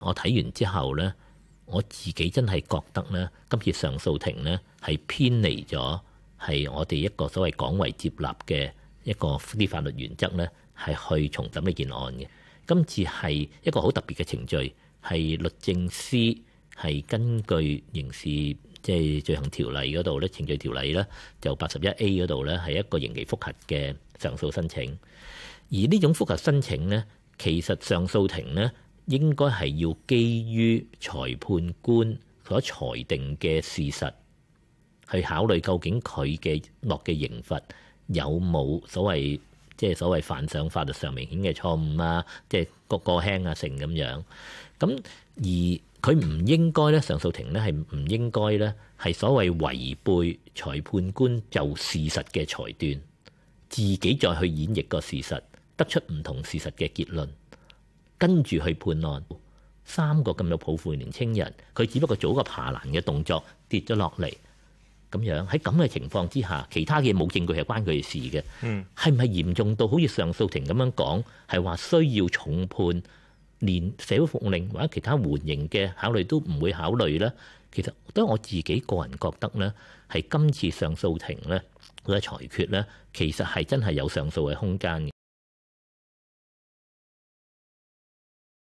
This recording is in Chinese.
我睇完之后呢，我自己真系觉得呢，今次上诉庭呢系偏离咗，系我哋一个所谓港為接纳嘅一个啲法律原则呢，系去重审呢件案嘅。今次系一个好特别嘅程序，系律政司系根据刑事即系罪行条例嗰度呢程序条例呢，就八十一 A 嗰度呢系一个刑期复合嘅上诉申请，而呢种复合申请呢，其实上诉庭呢。應該係要基於裁判官所裁定嘅事實去考慮，究竟佢嘅落嘅刑罰有冇所謂即係所謂犯上法律上明顯嘅錯誤啊？即係個個輕啊，成咁樣咁而佢唔應該咧，上訴庭咧係唔應該咧，係所謂違背裁判官就事實嘅裁斷，自己再去演繹個事實，得出唔同事實嘅結論。跟住去判案，三個咁有抱負嘅年青人，佢只不過做一個爬欄嘅動作跌咗落嚟，咁樣喺咁嘅情況之下，其他嘢冇證據係關佢事嘅，係唔係嚴重到好似上訴庭咁樣講，係話需要重判，連社會服令或者其他緩刑嘅考慮都唔會考慮咧？其實都我自己個人覺得咧，係今次上訴庭咧嘅裁決咧，其實係真係有上訴嘅空間。